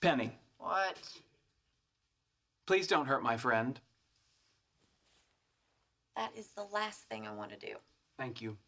Penny. What? Please don't hurt my friend. That is the last thing I want to do. Thank you.